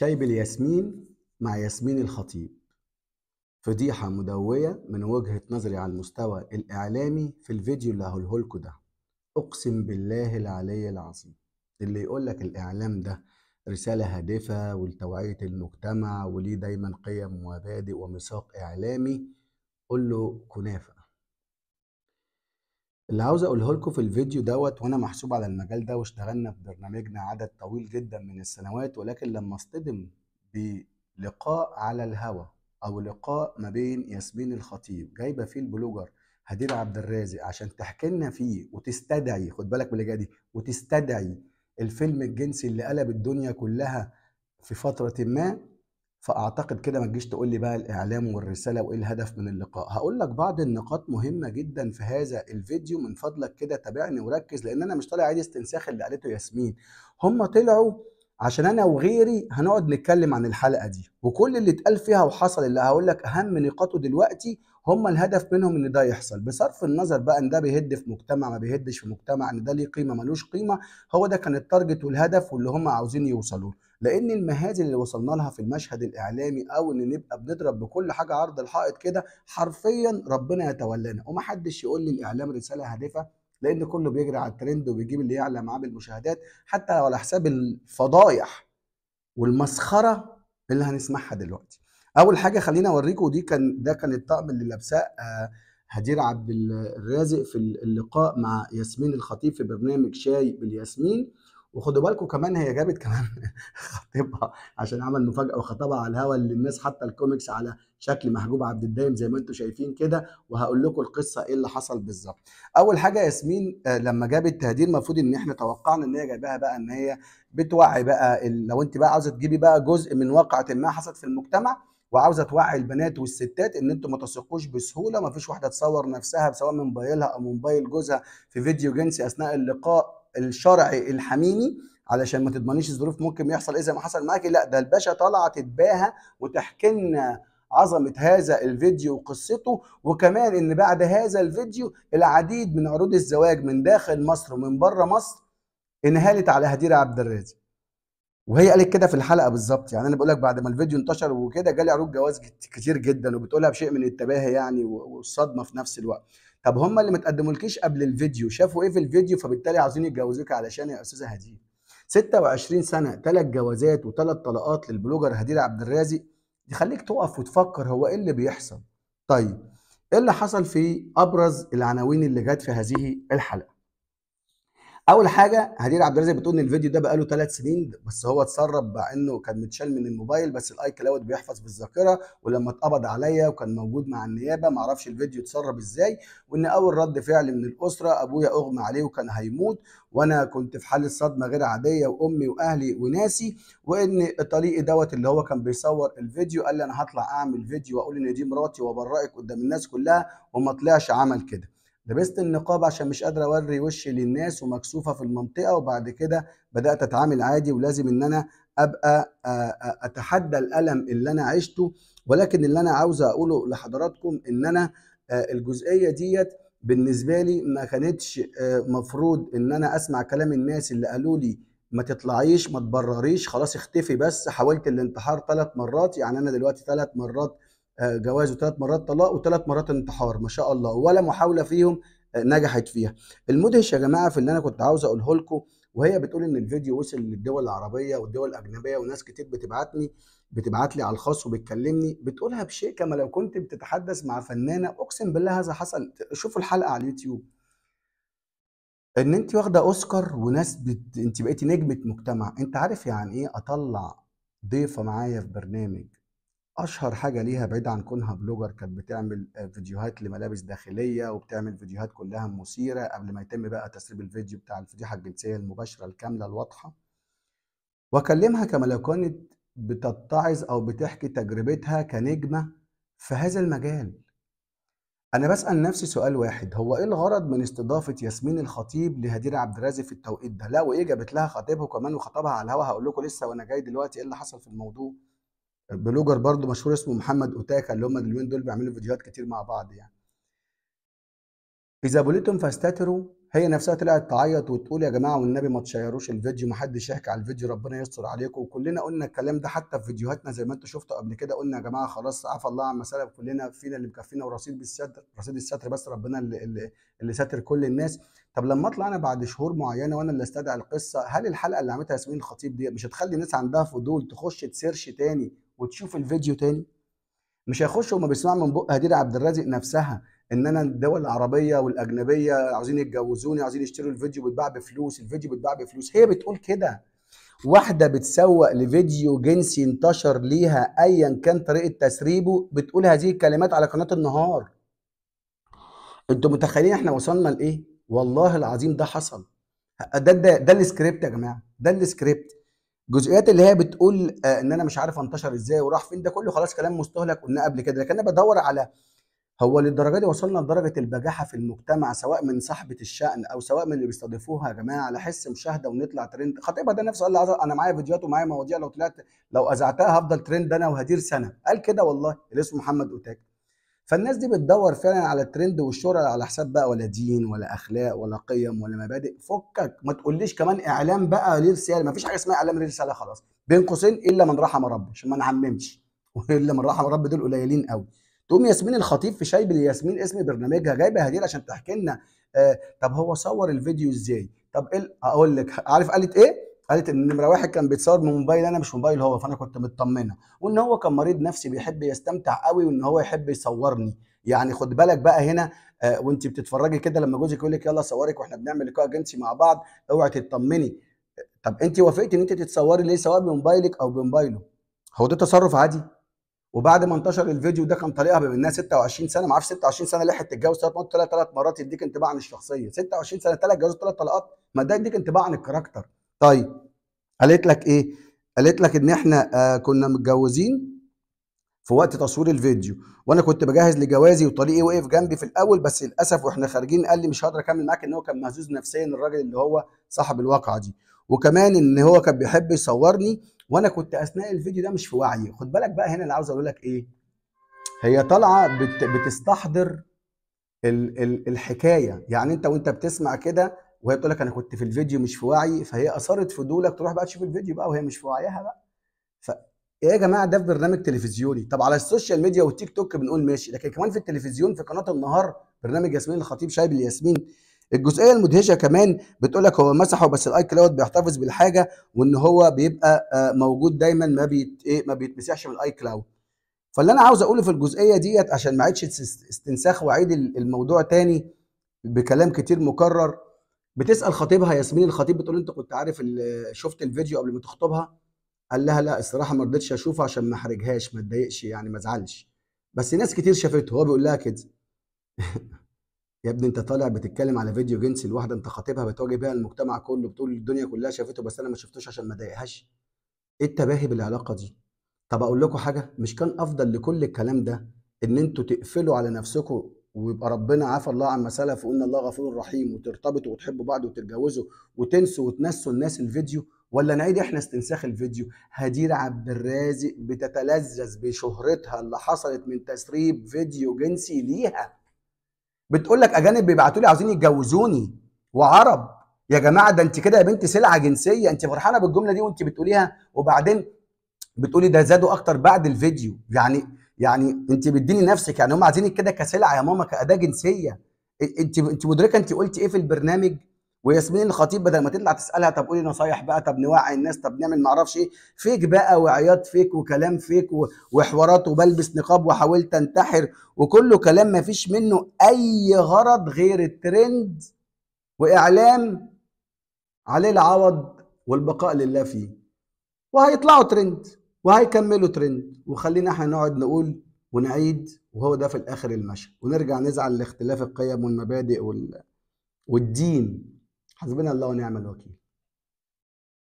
شاي بالياسمين مع ياسمين الخطيب فضيحة مدوية من وجهة نظري على المستوى الإعلامي في الفيديو اللي هقوله ده أقسم بالله العلي العظيم اللي يقول لك الإعلام ده رسالة هادفة ولتوعية المجتمع وليه دايما قيم ومبادئ وميثاق إعلامي قول له كنافة اللي عاوز اقوله لكم في الفيديو دوت وانا محسوب على المجال ده واشتغلنا في برنامجنا عدد طويل جدا من السنوات ولكن لما اصطدم بلقاء على الهوا او لقاء ما بين ياسمين الخطيب جايبه فيه البلوجر هدير عبد الرازق عشان تحكي لنا فيه وتستدعي خد بالك من دي وتستدعي الفيلم الجنسي اللي قلب الدنيا كلها في فتره ما فاعتقد كده ما تجيش تقول لي بقى الاعلام والرساله وايه الهدف من اللقاء هقول لك بعض النقاط مهمه جدا في هذا الفيديو من فضلك كده تابعني وركز لان انا مش طالع عايز استنساخ اللي قالته ياسمين هم طلعوا عشان انا وغيري هنقعد نتكلم عن الحلقه دي وكل اللي اتقال فيها وحصل اللي هقول لك اهم نقاطه دلوقتي هم الهدف منهم ان ده يحصل بصرف النظر بقى ان ده بيهد في مجتمع ما بيهدش في مجتمع ان ده ليه قيمه ملوش قيمه هو ده كان التارجت والهدف واللي هم عاوزين يوصلوا له لان المهازل اللي وصلنا لها في المشهد الاعلامي او ان نبقى بنضرب بكل حاجه عرض الحائط كده حرفيا ربنا يتولانا ومحدش يقول لي الاعلام رساله هادفه لان كله بيجري على الترند وبيجيب اللي يعلى معاه بالمشاهدات حتى لو على حساب الفضايح والمسخره اللي هنسمعها دلوقتي اول حاجه خلينا اوريكم دي كان ده كان الطقم اللي لابساه آه، هدير عبد الرازق في اللقاء مع ياسمين الخطيب في برنامج شاي بالياسمين وخدوا بالكم كمان هي جابت كمان خطيبها عشان عمل مفاجاه وخطبها على الهوا الناس حتى الكوميكس على شكل محجوب عبد الدايم زي ما انتم شايفين كده وهقول لكم القصه ايه اللي حصل بالظبط. اول حاجه ياسمين آه، لما جابت تهدير المفروض ان احنا توقعنا ان هي جايباها بقى ان هي بتوعي بقى لو انت بقى عاوزه تجيبي بقى جزء من واقعه ما حصلت في المجتمع وعاوزه توعي البنات والستات ان انتم ما تثقوش بسهوله ما فيش واحده تصور نفسها سواء من موبايلها او موبايل جوزها في فيديو جنسي اثناء اللقاء الشرعي الحميمي علشان ما تضمنيش الظروف ممكن يحصل ايه زي ما حصل معاكي لا ده الباشا طالعه تتباهى وتحكي لنا عظمه هذا الفيديو وقصته وكمان ان بعد هذا الفيديو العديد من عروض الزواج من داخل مصر ومن بره مصر انهالت على هدير عبد الرازق وهي قالت كده في الحلقه بالظبط يعني انا بقول لك بعد ما الفيديو انتشر وكده جالي عروض جواز كتير جدا وبتقولها بشيء من التباهي يعني والصدمه في نفس الوقت طب هم اللي ما تقدمولكيش قبل الفيديو شافوا ايه في الفيديو فبالتالي عاوزين يتجوزوك علشان يا استاذه هدير 26 سنه ثلاث جوازات وثلاث طلاقات للبلوجر هدير عبد الرازق يخليك تقف وتفكر هو ايه اللي بيحصل طيب ايه اللي حصل في ابرز العناوين اللي جت في هذه الحلقه اول حاجه هدير عبد الرازق بتقول ان الفيديو ده بقاله ثلاث سنين بس هو اتسرب مع انه كان متشال من الموبايل بس الاي كلاود بيحفظ في الذاكره ولما اتقبض عليا وكان موجود مع النيابه ما اعرفش الفيديو اتسرب ازاي وان اول رد فعل من الاسره ابويا اغمى عليه وكان هيموت وانا كنت في حاله صدمه غير عاديه وامي واهلي وناسي وان طليقي دوت اللي هو كان بيصور الفيديو قال لي انا هطلع اعمل فيديو واقول ان دي مراتي وابرئك قدام الناس كلها وما طلعش عمل كده لبست النقاب عشان مش قادره اوري وشي للناس ومكسوفه في المنطقه وبعد كده بدات اتعامل عادي ولازم ان انا ابقى آه، آه، اتحدى الالم اللي انا عشته ولكن اللي انا عاوز اقوله لحضراتكم ان انا آه، الجزئيه ديت بالنسبه لي ما كانتش مفروض ان انا اسمع كلام الناس اللي قالوا لي ما تطلعيش ما تبرريش خلاص اختفي بس حاولت الانتحار ثلاث مرات يعني انا دلوقتي ثلاث مرات جواز وثلاث مرات طلاق وثلاث مرات انتحار ما شاء الله ولا محاوله فيهم آه، نجحت فيها المدهش يا جماعه في اللي انا كنت عاوز اقوله لكم وهي بتقول ان الفيديو وصل للدول العربيه والدول الاجنبيه وناس كتير بتبعتني بتبعت لي على الخاص وبتكلمني بتقولها بشيء كما لو كنت بتتحدث مع فنانه اقسم بالله هذا حصل شوفوا الحلقه على اليوتيوب ان انت واخده اوسكار وناس بت... انت بقيتي نجمه مجتمع انت عارف يعني ايه اطلع ضيفه معايا في برنامج اشهر حاجه ليها بعيد عن كونها بلوجر كانت بتعمل آه، فيديوهات لملابس داخليه وبتعمل فيديوهات كلها مثيره قبل ما يتم بقى تسريب الفيديو بتاع الفضيحه الجنسيه المباشره الكامله الواضحه واكلمها كما لو كانت بتتعظ او بتحكي تجربتها كنجمه في هذا المجال انا بسال نفسي سؤال واحد هو ايه الغرض من استضافه ياسمين الخطيب لهدير عبد الرازق في التوقيت ده لا وايه جابت لها خطيبها كمان وخطبها على الهوا هقول لكم لسه وانا جاي دلوقتي ايه اللي حصل في الموضوع بلوجر برضو مشهور اسمه محمد اوتاكا اللي هم اليومين دول بيعملوا فيديوهات كتير مع بعض يعني اذا بوليتهم فاستتروا هي نفسها طلعت تعيط وتقول يا جماعه والنبي ما تشيروش الفيديو ما حدش يحكي على الفيديو ربنا يستر عليكم وكلنا قلنا الكلام ده حتى في فيديوهاتنا زي ما انتم شفتوا قبل كده قلنا يا جماعه خلاص عفى الله عما سلف كلنا فينا اللي مكفينا ورصيد بالستر رصيد الستر بس ربنا اللي, اللي, اللي ساتر كل الناس طب لما اطلع انا بعد شهور معينه وانا اللي استدعي القصه هل الحلقه اللي عملتها ياسمين الخطيب دي مش هتخلي الناس عندها فضول تخش تسيرش تاني وتشوف الفيديو تاني مش هيخشوا وما بيسمعوا من بق هدير عبد الرازق نفسها ان انا الدول العربيه والاجنبيه عايزين يتجوزوني عايزين يشتروا الفيديو بيتباع بفلوس الفيديو بيتباع بفلوس هي بتقول كده واحده بتسوق لفيديو جنسي انتشر ليها ايا كان طريقه تسريبه بتقول هذه الكلمات على قناه النهار انتوا متخيلين احنا وصلنا لايه والله العظيم ده حصل ده ده, ده السكريبت يا جماعه ده السكريبت الجزئيات اللي هي بتقول آه، ان انا مش عارف انتشر ازاي وراح فين ده كله خلاص كلام مستهلك قلناه قبل كده لكن انا بدور على هو للدرجه دي وصلنا لدرجه البجاحه في المجتمع سواء من صاحبه الشأن او سواء من اللي بيستضيفوها يا جماعه على حس مشاهده ونطلع ترند خطيبها ده نفسه قال لي انا معايا فيديوهات ومعايا مواضيع لو طلعت لو اذعتها هفضل ترند انا وهدير سنه قال كده والله اللي اسمه محمد اوتاك فالناس دي بتدور فعلا على الترند والشهرة على حساب بقى ولا دين ولا اخلاق ولا قيم ولا مبادئ فكك ما تقوليش كمان اعلام بقى ليه رساله ما فيش حاجه اسمها اعلام ليه رساله خلاص بين قوسين الا من رحم ربي عشان ما نعممش والا من رحم ربي دول قليلين قوي تقوم ياسمين الخطيب في شايب بالياسمين اسم برنامجها جايبه هدير عشان تحكي لنا آه طب هو صور الفيديو ازاي طب ايه اقول لك عارف قالت ايه قالت ان نمره واحد كان بيتصور من موبايل انا مش موبايل هو فانا كنت مطمنه وان هو كان مريض نفسي بيحب يستمتع قوي وان هو يحب يصورني يعني خد بالك بقى هنا آه وانت بتتفرجي كده لما جوزك يقول لك يلا صورك واحنا بنعمل لقاء جنسي مع بعض اوعي تطمني طب انت وافقتي ان انت تتصوري ليه سواء بموبايلك او بموبايله هو ده تصرف عادي وبعد ما انتشر الفيديو ده كان طريقها بما انها 26 سنه ما اعرفش 26 سنه لحقت تتجوز ثلاث مرات ثلاث مرات يديك انطباع عن الشخصيه 26 سنه ثلاث جوازات ثلاث طلقات ما ده يديك انطباع عن الكاركتر طيب قالت لك ايه قالت لك ان احنا آه كنا متجوزين في وقت تصوير الفيديو وانا كنت بجهز لجوازي وطريقي وقف جنبي في الاول بس للاسف واحنا خارجين قال لي مش هقدر اكمل معاك ان هو كان مهزوز نفسيا الراجل اللي هو صاحب الواقعه دي وكمان ان هو كان بيحب يصورني وانا كنت اثناء الفيديو ده مش في وعي خد بالك بقى هنا اللي عاوز اقول لك ايه هي طالعه بت... بتستحضر ال... ال... الحكايه يعني انت وانت بتسمع كده وهي بتقول لك انا كنت في الفيديو مش في وعي فهي اثرت فضولك تروح بقى تشوف الفيديو بقى وهي مش في وعيها بقى ف إيه يا جماعه ده في برنامج تلفزيوني طب على السوشيال ميديا والتيك توك بنقول ماشي لكن كمان في التلفزيون في قناه النهار برنامج ياسمين الخطيب شايب الياسمين الجزئيه المدهشه كمان بتقول لك هو مسحه بس الاي كلاود بيحتفظ بالحاجه وان هو بيبقى آه، موجود دايما ما بيت ايه ما بيتمسحش من الاي كلاود فاللي انا عاوز اقوله في الجزئيه ديت عشان ما اعيدش استنساخ واعيد الموضوع تاني بكلام كتير مكرر بتسال خطيبها ياسمين الخطيب بتقول انت كنت عارف شفت الفيديو قبل ما تخطبها قال لها لا الصراحه ما رضيتش اشوفه عشان ما احرجهاش ما تضايقش يعني ما ازعلش بس ناس كتير شافته هو بيقول لها كده يا ابني انت طالع بتتكلم على فيديو جنسي لواحده انت خاطبها بتواجه بيها المجتمع كله بتقول الدنيا كلها شافته بس انا ما شفتوش عشان ما اضايقهاش ايه التباهي بالعلاقه دي طب اقول لكم حاجه مش كان افضل لكل الكلام ده ان انتوا تقفلوا على نفسكم ويبقى ربنا عفى الله عما سلف وان الله غفور رحيم وترتبطوا وتحبوا بعض وتتجوزوا وتنسوا وتنسوا الناس الفيديو ولا نعيد احنا استنساخ الفيديو هدير عبد الرازق بتتلذذ بشهرتها اللي حصلت من تسريب فيديو جنسي ليها بتقول لك اجانب بيبعتوا لي عاوزين يتجوزوني وعرب يا جماعه ده انت كده يا بنت سلعه جنسيه انت فرحانه بالجمله دي وانت بتقوليها وبعدين بتقولي ده زادوا اكتر بعد الفيديو يعني يعني انت بتديني نفسك يعني هم عايزينك كده كسلعه يا ماما كاداه جنسيه انت انت مدركه انت قلت ايه في البرنامج وياسمين الخطيب بدل ما تطلع تسالها طب قولي نصايح بقى طب نوعي الناس طب نعمل معرفش ايه فيك بقى وعياط فيك وكلام فيك وحوارات وبلبس نقاب وحاولت انتحر وكله كلام ما فيش منه اي غرض غير الترند واعلام عليه العوض والبقاء لله فيه وهيطلعوا ترند وهيكملوا ترند وخلينا احنا نقعد نقول ونعيد وهو ده في الاخر المشهد ونرجع نزعل لاختلاف القيم والمبادئ وال... والدين حسبنا الله ونعم الوكيل